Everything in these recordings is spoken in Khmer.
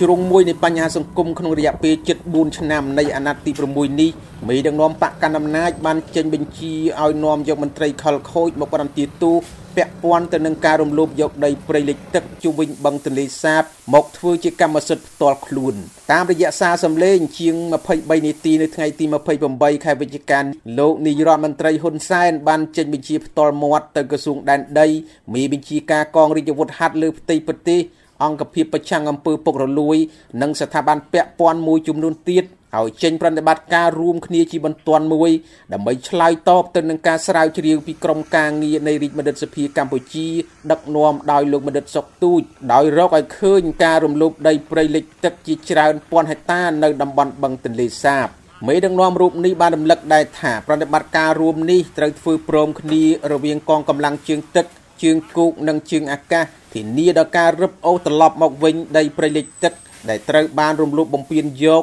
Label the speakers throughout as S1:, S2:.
S1: ជ្រុងមួយនៃបញ្ហាសង្គមក្នុងរយៈពេលជិត4ឆ្នាំនៃអាណត្តិទី6នេះមេដឹកនាំបកកណ្ដាលអំណាចបានចេញបញ្ជាឲ្យនាំយក មន្ត្រីខលខូចមកបន្ទាទូពាក់ព័ន្ធទៅនឹងការរំលោភយកដីព្រៃលិចទឹកជុំវិញបឹងទន្លេសាបមកធ្វើជាកម្មសិទ្ធិផ្ទាល់ខ្លួនតាមរយៈសារសម្លេងជាង23នាទីនៅថ្ងៃទី28ខែវិច្ឆិកាលោកនាយរដ្ឋមន្ត្រីហ៊ុនសែនបានចេញបញ្ជាផ្ទាល់មាត់ទៅក្រសួងដែនដីមានបញ្ជាការកងរាជអាវុធហត្ថលើផ្ទៃប្រទេសអង្គភាពប្រឆាំងអំពើពុករលួយ និងស្ថាប័នពាក់ព័ន្ធមួយចំនួនទៀតឲ្យចេញប្រតិបត្តិការរួមគ្នាជាបន្ទាន់មួយដើម្បីឆ្លើយតបទៅនឹងការស្រាវជ្រាវពីក្រមការងារនៃរាជមណ្ឌិតសភាកម្ពុជាដឹកនាំដោយលោកមណ្ឌិតសុកទូចដោយរកឲ្យឃើញការរំលោភដីព្រៃលិចទឹកជាច្រើនពាន់ហិកតានៅតំបន់បឹងទន្លេសាបមេដឹកនាំរូបនេះបានរំលឹកដែរថាប្រតិបត្តិការរួមនេះត្រូវធ្វើព្រមគ្នា រវាងកងកម្លាំងជើងទឹកជើងគោកនិងជើងអាកាសធានាដល់ការរឹបអូសត្រឡប់មកវិញដីព្រៃលិចទឹកដែលត្រូវបានរំលោភបំពានយក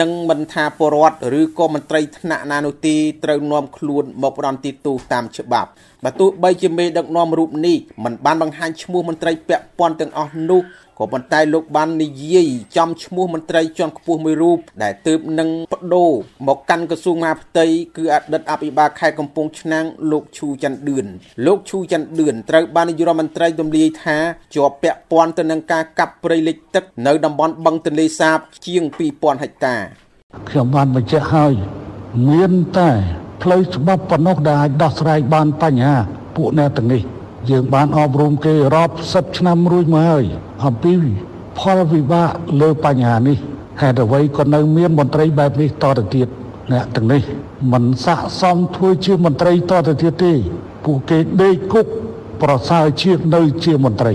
S1: នឹងមិនថាពលរដ្ឋឬក៏មន្ត្រីថ្នាក់ណានោះទីត្រូវនាំខ្លួនមកផ្ដន់ទីតូតាមច្បាប់បើទោះបីជាមេដឹកនាំរូបនេះមិនបានបង្ហាញឈ្មោះមន្ត្រីពាក់ព័ន្ធទាំងអស់នោះក៏ប៉ុន្តែលោកបាននិយាយចំឈ្មោះមន្ត្រីជាន់ខ្ពស់មួយរូបដែលទើបនឹងបដូរមកកាន់ក្រសួងមហាផ្ទៃគឺអតីតអភិបាលខេត្តកំពង់ឆ្នាំងលោកឈូច័ន្ទឌឿនលោកឈូច័ន្ទឌឿនត្រូវបាននាយករដ្ឋមន្ត្រីទម្លាយថាជាប់ពាក់ព័ន្ធទៅនឹងការកាប់ព្រៃលិចទឹកនៅតំបន់បឹងទន្លេសាប ជាង2000ហិកតា
S2: ខ្ញុំបាន បញ្ជាក់ហើយមានតែផ្លូវច្បាប់ប៉ុណ្ណោះដែលអាចដោះស្រាយបានបញ្ហាពួកអ្នកទាំងនេះ យើង បានអប់រំគេរាប់សិបឆ្នាំរួចមកហើយអំពីផលវិបាកលើបញ្ហានេះហេតុអ្វីក៏នៅមានមន្ត្រី បែបនេះតទៅទៀតអ្នកទាំងនេះ មិនស័កសមធ្វើជាមន្ត្រីតទៅទៀតទេ ពួកគេដេកគុកប្រសើរជាងនៅ ជាមន្ត្រី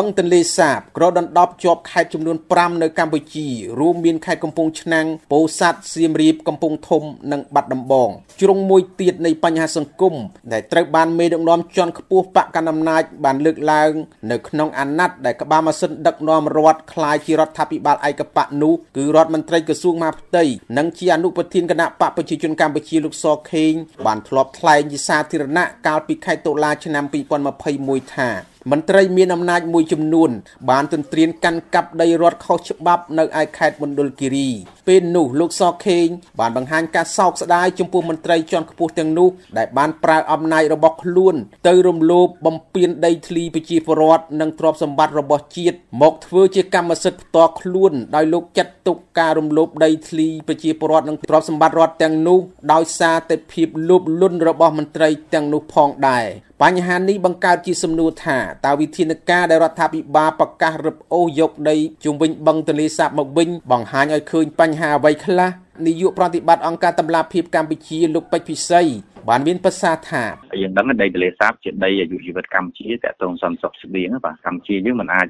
S1: បឹងទន្លេសាបក្រដណ្ដប់ជាប់ខេត្តចំនួន5នៅកម្ពុជារួមមានខេត្តកំពង់ឆ្នាំងពោធិ៍សាត់សៀមរាបកំពង់ធំនិងបាត់ដំបងជ្រុងមួយទៀតនៃបញ្ហាសង្គមដែលត្រូវបានមេដឹកនាំជាន់ខ្ពស់បកកណ្ដាលអំណាច បានលើកឡើងនៅក្នុងអាណត្តិដែលក្បាលម៉ាស៊ីនដឹកនាំរដ្ឋคล้ายជារដ្ឋាភិបាលឯកបកនោះគឺរដ្ឋមន្ត្រីក្រសួងមហាផ្ទៃនិងជាអនុប្រធានគណៈបកប្រជាជនកម្ពុជាលោកសខេងបានធ្លាប់ថ្លែងជាសាធារណៈកាលពីខែតុលាឆ្នាំ2021ថាមន្ត្រីមានអំណាចមួយចំនួន បានទន្ទ្រានកាន់កាប់ដីរដ្ឋខុសច្បាប់នៅឯខេត្តមណ្ឌលគិរីពេលនោះ លោកសខេងបាន បង្ហាញការសោកស្ដាយចំពោះមន្ត្រីជាន់ខ្ពស់ទាំងនោះដែលបានប្រើអំណាចរបស់ខ្លួនទៅរំលោភបំពានដីធ្លីប្រជាពលរដ្ឋនិងទ្រព្យសម្បត្តិរបស់ជាតិមកធ្វើជាកម្មសិទ្ធិផ្ទាល់ខ្លួនដោយលោកចាត់ទុកការរំលោភដីធ្លីប្រជាពលរដ្ឋនិងទ្រព្យសម្បត្តិរដ្ឋទាំងនោះ ដោយសារតែភាពលោភលន់របស់មន្ត្រីទាំងនោះផងដែរបញ្ហានេះបង្កើតជាសំណួរថាតើវិធានការដែលរដ្ឋាភិបាលប្រកាសរឹបអូសយកដីជុំវិញបឹងទន្លេសាបមកវិញបង្ហាញឲ្យឃើញ បញ្ហាអ្វីខ្លះនាយកប្រតិបត្តិអង្គការតម្លាភាពកម្ពុជាលោកពេជ្រពិសីបានមានប្រសាសន៍ថា
S2: យើងដឹងដីទន្លេសាប ជាដីអាយុជីវិតកម្ពុជាតកតងសន្តិសុខស្បៀងបាទកម្ពុជាយើងមិនអាច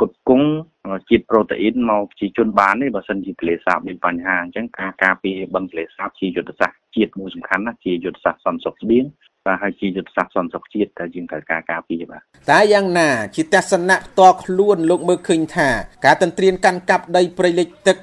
S2: គុតគង់ជាតិប្រូតេអ៊ីនមកប្រជាជនបានទេបើសិនជាទន្លេសាបមានបញ្ហាអញ្ចឹងការការពារបឹងទន្លេសាបជាយុទ្ធសាស្ត្រជាតិមួយសំខាន់ណាស់ជាយុទ្ធសាស្ត្រសន្តិសុខស្បៀងបាទហើយជាយុទ្ធសាស្ត្រសន្តិសុខជាតិដែលយើងត្រូវការការពារបាទ
S1: តែយ៉ាងណាជាទស្សនៈផ្ទាល់ខ្លួនលោកមើលឃើញថាការទន្ទ្រានកាន់កាប់ដីព្រៃលិចទឹក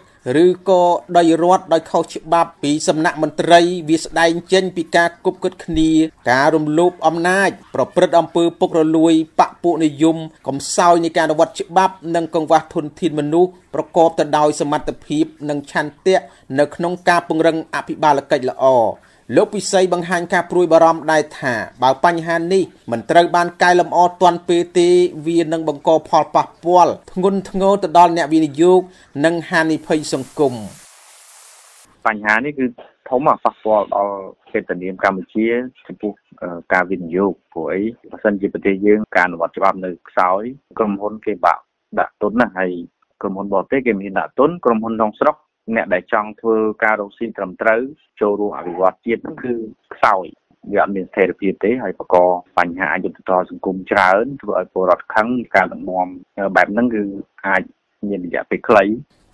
S1: ឬក៏ដីរដ្ឋដោយខុសច្បាប់ពីសំណាក់មន្ត្រីវាស្ដែងចេញពីការគប់គិតគ្នាការរំលោភអំណាច ប្រព្រឹត្តអំពើពុករលួយបកពួកនិយមកំសោយនៃការអនុវត្តច្បាប់និងកង្វះធនធានមនុស្សប្រកបទៅដោយសមត្ថភាពនិងឆន្ទៈនៅក្នុងការពង្រឹងអភិបាលកិច្ចល្អលោកពិសីបង្ហាញការព្រួយ បារម្ភដែរថាបើបញ្ហានេះមិនត្រូវបានកែលម្អទាន់ពេលទេវានឹងបង្កផលប៉ះពាល់ធ្ងន់ធ្ងរទៅដល់អ្នកវិនិយោគនិងហានិភ័យសង្គម
S2: បញ្ហានេះគឺធំប៉ះពាល់ដល់សេដ្ឋកិច្ចកម្ពុជាចំពោះការវិនិយោគព្រោះអីបើសិនជាប្រទេសយើង ការអនុវត្តច្បាប់នៅខ្សោយក្រុមហ៊ុន គេបាក់ដាក់ទុនណាហើយក្រុមហ៊ុនបរទេសគេមានដាក់ទុនក្រុមហ៊ុនក្នុងស្រុកអ្នកដែលចង់ធ្វើការរកស៊ីត្រឹមត្រូវចូលរួមអភិវឌ្ឍជាតិហ្នឹងគឺខ្សោយវាអត់មានស្ថិរភាពទេហើយបង្កបញ្ហាអយុត្តិធម៌សង្គមច្រើនធ្វើឲ្យពលរដ្ឋខឹងការដឹកន
S1: ាំបែបហ្នឹងគឺអាចមានរយៈពេលខ្លី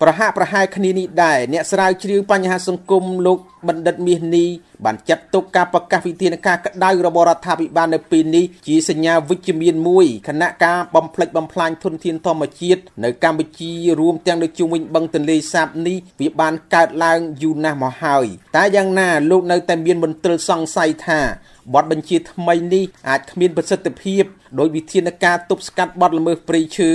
S1: ប្រហាក់ប្រហែលគ្នានេះដែរអ្នកស្រាវជ្រាវបញ្ហាសង្គមលោកបណ្ឌិតមាសនីបានចាត់ទុកការប្រកាសវិធានការក្តៅរបស់រដ្ឋាភិបាលនៅពេលនេះជាសញ្ញាវិជ្ជមានមួយគណៈការបំផ្លិចបំផ្លាញធនធានធម្មជាតិនៅកម្ពុជារួមទាំងនៅជុំវិញបឹងទន្លេសាបនេះវាបានកើតឡើងយូរណាស់មកហើយតែយ៉ាងណាលោកនៅតែមានមន្ទិលសង្ស័យថាបទបញ្ជាថ្មីនេះអាចគ្មានប្រសិទ្ធភាពដោយវិធានការទប់ស្កាត់បទល្មើសព្រៃឈើ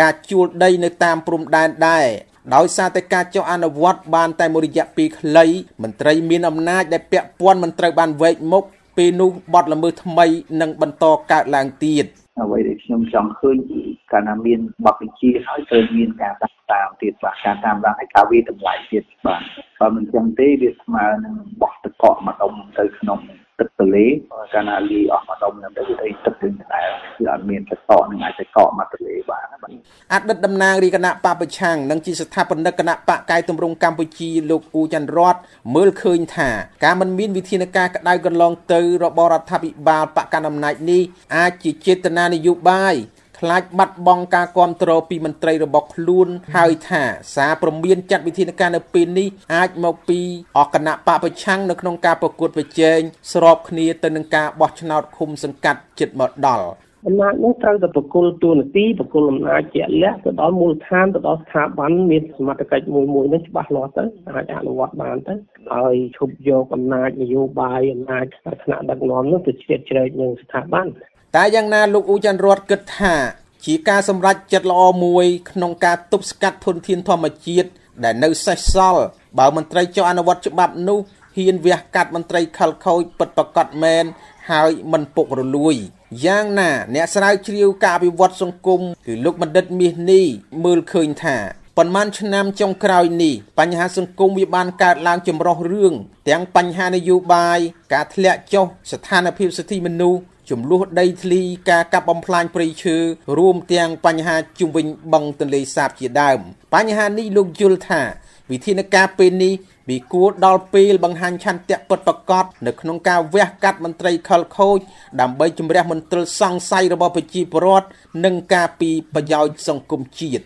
S1: ការជួលដីនៅតាមព្រំដែនដែរដោយសារតែការចុះអនុវត្តបានតែមួយរយៈពេលខ្លីមន្ត្រីមានអំណាចដែលពាក់ព័ន្ធមិនត្រូវបានវែកមុខពេលនោះបទល្មើសថ្មីនឹងបន្តកើតឡើងទៀតអ្វីដែលខ្ញុំចង់ឃើញកាលណាមានបទបញ្ជាហើយត្រូវមានការតាមតាមទៀតបាទការតាមដានឲ្យការវាតម្លៃទៀត
S2: បាទបើមិនចឹងទេវាស្មើនឹងបោះទឹកកកមកដុំទៅក្នុងទឹកទលេកាលណាលីអស់មកដុំហ្នឹងទៅគឺថាទឹកទាំងដែរគឺអត់មានទឹកតនឹងអាចទៅកកមកទលេបានបាទ
S1: អតីតតំណាងរាជគណៈបពប្រឆាំងនិងជាស្ថាបនិកគណៈបកកាយទម្រង់កម្ពុជាលោកអ៊ូច័ន្ទរតមើលឃើញថា ការមិនមានវិធានការក្តៅកន្លងទៅរបស់រដ្ឋាភិបាលបកកណ្ដាលអំណាចនេះអាចជាចេតនានយោបាយខ្លាចបាត់បង់ការគ្រប់គ្រងពីមន្ត្រីរបស់ខ្លួនហើយថា សារព្រមានចាត់វិធានការនៅពេលនេះអាចមកពីអគណៈបពប្រឆាំង នៅក្នុងការប្រកួតប្រជែងស្របគ្នាទៅនឹងការបោះឆ្នោតឃុំសង្កាត់ចិត្តមកដល់
S2: អំណាចនោះត្រូវតែប្រគល់តួនាទីប្រគល់អំណាចជាក់លាក់ទៅដល់មូលដ្ឋានទៅដល់ស្ថាប័នមានសមត្ថកិច្ចមួយមួយនេះច្បាស់លាស់ទៅ
S1: អាចអនុវត្តបានទៅហើយឈប់យកអំណាចនយោបាយអំណាចថ្នាក់ដឹកនាំនោះទៅជ្រៀតជ្រែកនឹងស្ថាប័នតែយ៉ាងណាលោកអ៊ូចាន់រតគិតថាជាការសម្រេចចិត្តល្អមួយក្នុងការទប់ស្កាត់ធនធានធម្មជាតិដែលនៅសេសសល់បើមន្ត្រីចុះអនុវត្តច្បាប់នោះហ៊ានវះកាត់មន្ត្រីខលខូចពិតប្រកបមែនហើយមិនពុករលួយ យ៉ាងណា អ្នកស្រាវជ្រាវការអភិវឌ្ឍសង្គមគឺលោកបណ្ឌិត មាសនេះមើលឃើញថាប៉ុន្មានឆ្នាំចុងក្រោយនេះបញ្ហាសង្គមវាបានកើតឡើងចម្រុះរឿងទាំងបញ្ហានយោបាយការធ្លាក់ចុះស្ថានភាពសិទ្ធិមនុស្សចំនួនដីធ្លីការកាប់បំផ្លាញព្រៃឈើរួមទាំងបញ្ហាជុំវិញបឹងទន្លេសាបជាដើមបញ្ហានេះលោកយល់ថាវិធានការពេលនេះវាគួរដល់ពេលបង្ហាញឆន្ទៈពិតប្រាកដនៅក្នុងការវះកាត់មន្ត្រីខលខូចដើម្បីជំរះមន្ទិលសង្ស័យរបស់ប្រជាពលរដ្ឋនិងការពីប្រយោជន៍សង្គមជាតិ